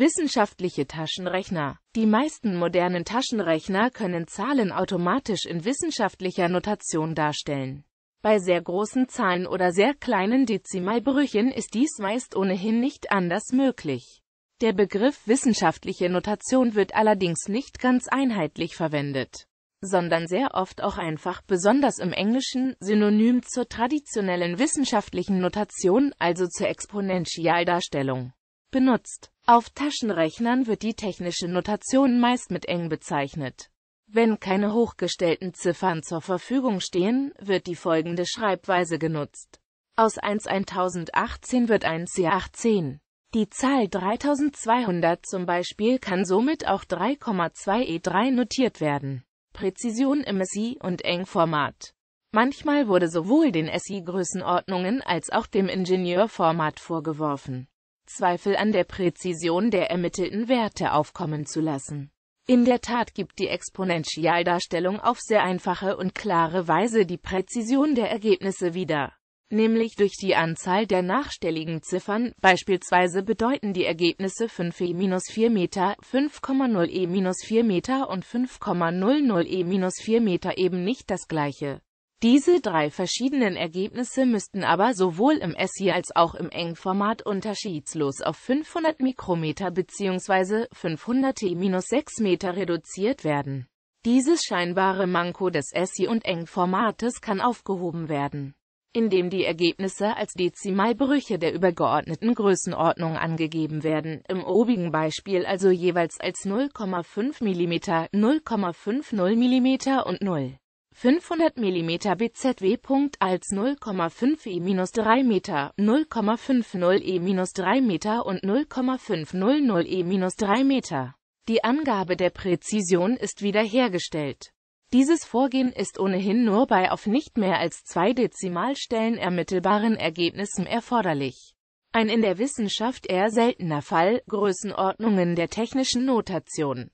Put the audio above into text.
Wissenschaftliche Taschenrechner Die meisten modernen Taschenrechner können Zahlen automatisch in wissenschaftlicher Notation darstellen. Bei sehr großen Zahlen oder sehr kleinen Dezimalbrüchen ist dies meist ohnehin nicht anders möglich. Der Begriff wissenschaftliche Notation wird allerdings nicht ganz einheitlich verwendet, sondern sehr oft auch einfach, besonders im Englischen, synonym zur traditionellen wissenschaftlichen Notation, also zur Exponentialdarstellung benutzt. Auf Taschenrechnern wird die technische Notation meist mit eng bezeichnet. Wenn keine hochgestellten Ziffern zur Verfügung stehen, wird die folgende Schreibweise genutzt. Aus 1 1018 wird 1 18. Die Zahl 3200 zum Beispiel kann somit auch 3,2 E3 notiert werden. Präzision im SI und Eng-Format. Manchmal wurde sowohl den SI-Größenordnungen als auch dem Ingenieurformat vorgeworfen. Zweifel an der Präzision der ermittelten Werte aufkommen zu lassen. In der Tat gibt die Exponentialdarstellung auf sehr einfache und klare Weise die Präzision der Ergebnisse wieder, nämlich durch die Anzahl der nachstelligen Ziffern, beispielsweise bedeuten die Ergebnisse 5 e-4 Meter, 5,0 e-4 Meter und 5,00 e-4 Meter eben nicht das gleiche. Diese drei verschiedenen Ergebnisse müssten aber sowohl im SI als auch im Engformat unterschiedslos auf 500 Mikrometer bzw. 500 T-6 Meter reduziert werden. Dieses scheinbare Manko des SI- und Engformates kann aufgehoben werden, indem die Ergebnisse als Dezimalbrüche der übergeordneten Größenordnung angegeben werden, im obigen Beispiel also jeweils als 0,5 mm, 0,50 mm und 0. 500 mm BZW. als 0,5 E-3 m, 0,50 E-3 m und 0,500 E-3 m. Die Angabe der Präzision ist wiederhergestellt. Dieses Vorgehen ist ohnehin nur bei auf nicht mehr als zwei Dezimalstellen ermittelbaren Ergebnissen erforderlich. Ein in der Wissenschaft eher seltener Fall, Größenordnungen der technischen Notation